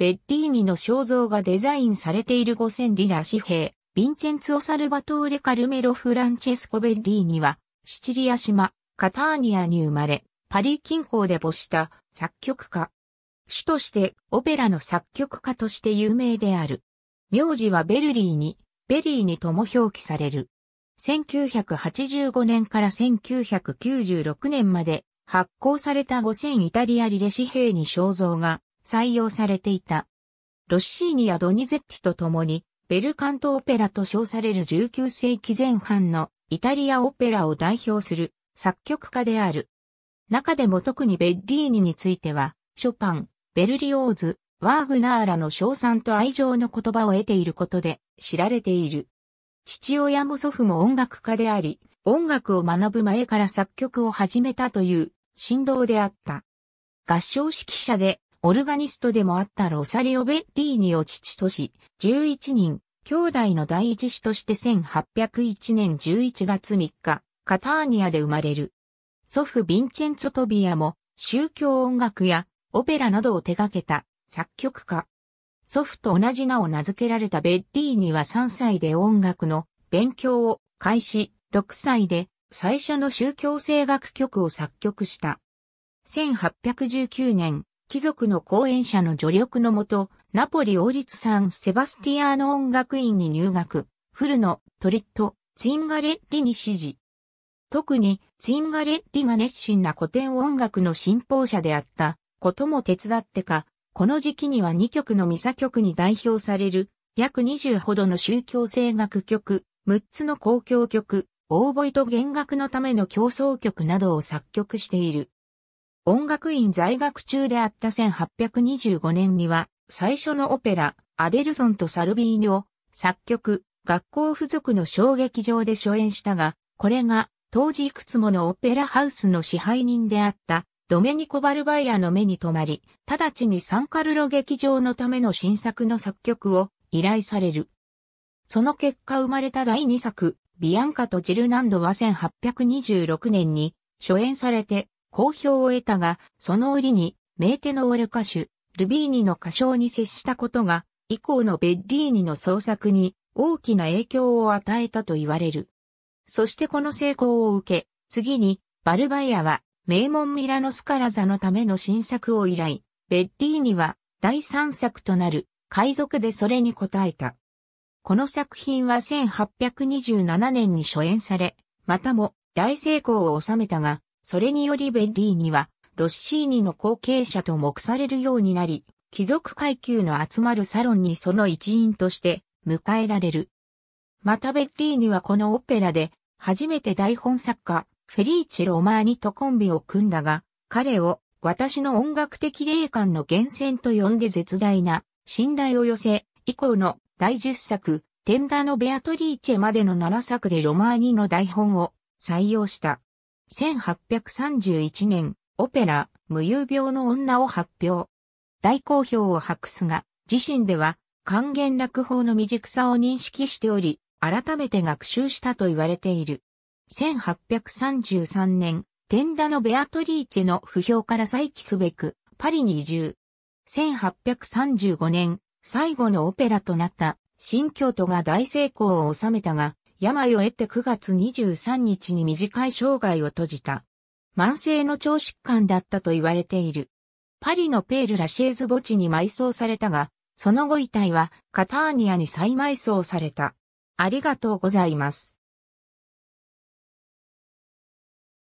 ベッリーニの肖像がデザインされている五千リラ紙幣、ヴィンチェンツオ・サルバトーレ・カルメロ・フランチェスコ・ベッリーニは、シチリア島、カターニアに生まれ、パリ近郊で没した作曲家。主としてオペラの作曲家として有名である。名字はベルリーニ、ベリーニとも表記される。1985年から1996年まで発行された5000イタリアリレ紙幣に肖像が採用されていた。ロッシーニやドニゼッティと共に、ベルカントオペラと称される19世紀前半のイタリアオペラを代表する作曲家である。中でも特にベッリーニについては、ショパン、ベルリオーズ、ワーグナーらの称賛と愛情の言葉を得ていることで知られている。父親も祖父も音楽家であり、音楽を学ぶ前から作曲を始めたという振動であった。合唱指揮者でオルガニストでもあったロサリオ・ベッリーニを父とし、11人、兄弟の第一子として1801年11月3日、カターニアで生まれる。祖父ヴィンチェンツォ・トビアも宗教音楽やオペラなどを手掛けた作曲家。祖父と同じ名を名付けられたベッリーニは3歳で音楽の勉強を開始、6歳で最初の宗教声楽曲を作曲した。1819年、貴族の講演者の助力のもと、ナポリ王立サン・セバスティアーノ音楽院に入学、フルノ、トリット、ツインガレッリに指示。特に、ツインガレッリが熱心な古典音楽の信奉者であったことも手伝ってか、この時期には2曲のミサ曲に代表される、約20ほどの宗教性楽曲、6つの公共曲、オーボイと弦楽のための競争曲などを作曲している。音楽院在学中であった1825年には、最初のオペラ、アデルソンとサルビーニを、作曲、学校付属の小劇場で初演したが、これが、当時いくつものオペラハウスの支配人であった、ドメニコ・バルバイアの目に留まり、直ちにサンカルロ劇場のための新作の作曲を依頼される。その結果生まれた第2作、ビアンカとジルナンドは1826年に初演されて好評を得たが、その折に、メーテのオレ歌手、ルビーニの歌唱に接したことが、以降のベッリーニの創作に大きな影響を与えたと言われる。そしてこの成功を受け、次に、バルバイアは、名門ミラノスカラザのための新作を依頼、ベッリーニは、第三作となる、海賊でそれに応えた。この作品は1827年に初演され、またも大成功を収めたが、それによりベッリーニは、ロッシーニの後継者と目されるようになり、貴族階級の集まるサロンにその一員として迎えられる。またベッリーニはこのオペラで、初めて台本作家、フェリーチェ・ロマーニとコンビを組んだが、彼を私の音楽的霊感の源泉と呼んで絶大な信頼を寄せ、以降の第10作、テンダのベアトリーチェまでの7作でロマーニの台本を採用した。1831年、オペラ、無遊病の女を発表。大好評を博すが、自身では、還元落法の未熟さを認識しており、改めて学習したと言われている。1833年、天田のベアトリーチェの不評から再起すべく、パリに移住。1835年、最後のオペラとなった、新京都が大成功を収めたが、病を得て9月23日に短い生涯を閉じた。慢性の腸疾患だったと言われている。パリのペール・ラシェーズ墓地に埋葬されたが、その後遺体はカターニアに再埋葬された。ありがとうございます。